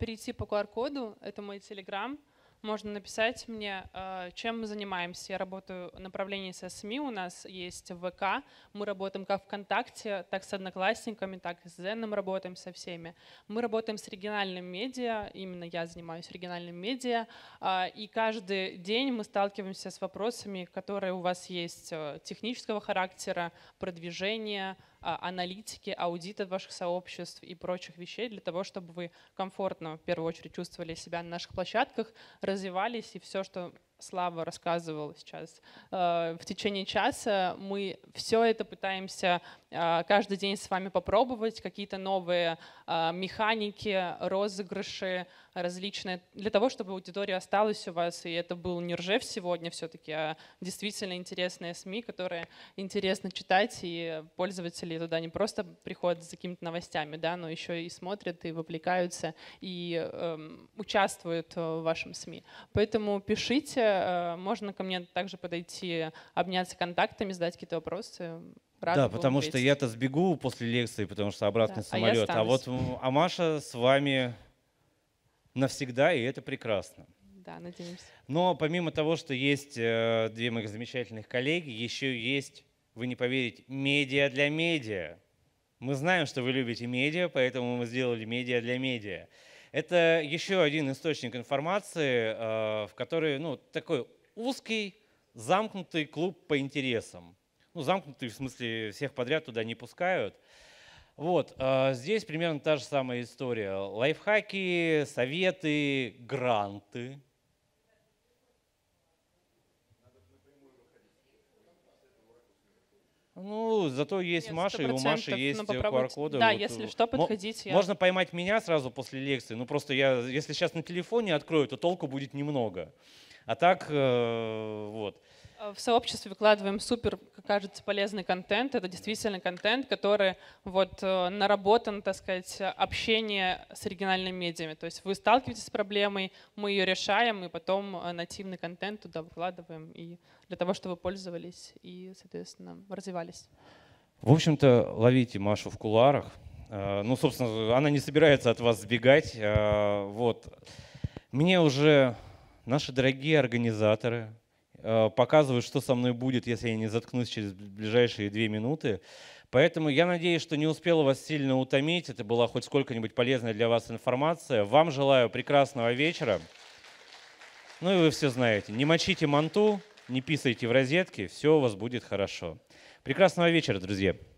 перейти по QR-коду, а, это мой телеграм, можно написать мне, э, чем мы занимаемся. Я работаю в направлении со СМИ, эм у нас есть ВК, мы работаем как ВКонтакте, так с одноклассниками, так и с Зеном работаем со всеми. Мы работаем с региональным медиа, именно я занимаюсь региональным медиа, а, и каждый день мы сталкиваемся с вопросами, которые у вас есть э, технического характера, продвижения, а, аналитики, аудиты ваших сообществ и прочих вещей для того, чтобы вы комфортно, в первую очередь, чувствовали себя на наших площадках, развивались, и все, что Слава рассказывал сейчас, а, в течение часа мы все это пытаемся а, каждый день с вами попробовать, какие-то новые механики, розыгрыши, различные, для того, чтобы аудитория осталась у вас, и это был не Ржев сегодня все-таки, а действительно интересные СМИ, которые интересно читать, и пользователи туда не просто приходят за какими-то новостями, да, но еще и смотрят, и вовлекаются, и эм, э, участвуют в вашем СМИ. Поэтому пишите, э, можно ко мне также подойти, обняться контактами, задать какие-то вопросы. Рад да, потому ответить. что я-то сбегу после лекции, потому что обратный да, самолет. А, а вот а Маша с вами навсегда, и это прекрасно. Да, надеемся. Но помимо того, что есть э, две моих замечательных коллеги, еще есть, вы не поверите, медиа для медиа. Мы знаем, что вы любите медиа, поэтому мы сделали медиа для медиа. Это еще один источник информации, э, в который, ну, такой узкий, замкнутый клуб по интересам. Ну, замкнутый в смысле всех подряд туда не пускают. Вот, э, здесь примерно та же самая история. Лайфхаки, советы, гранты. Ну, зато есть Нет, Маша, и у Маши есть ну, QR-коды. Да, вот. если э, что, подходите. Я... Можно поймать меня сразу после лекции. Ну, просто я, если сейчас на телефоне открою, то толку будет немного. А так, э, вот. В сообществе выкладываем супер, как кажется, полезный контент. Это действительно контент, который вот э, наработан, так сказать, общение с оригинальными медиами. То есть вы сталкиваетесь с проблемой, мы ее решаем, и потом э, нативный контент туда выкладываем и для того, чтобы пользовались и, соответственно, развивались. В общем-то, ловите Машу в куларах. Э, ну, собственно, она не собирается от вас сбегать. Вот. Мне уже наши дорогие организаторы, Э, показывают, что со мной будет, если я не заткнусь через ближайшие две минуты. Поэтому я надеюсь, что не успел вас сильно утомить. Это была хоть сколько-нибудь полезная для вас информация. Вам желаю прекрасного вечера. Ну и вы все знаете, не мочите манту, не писайте в розетке, все у вас будет хорошо. Прекрасного вечера, друзья.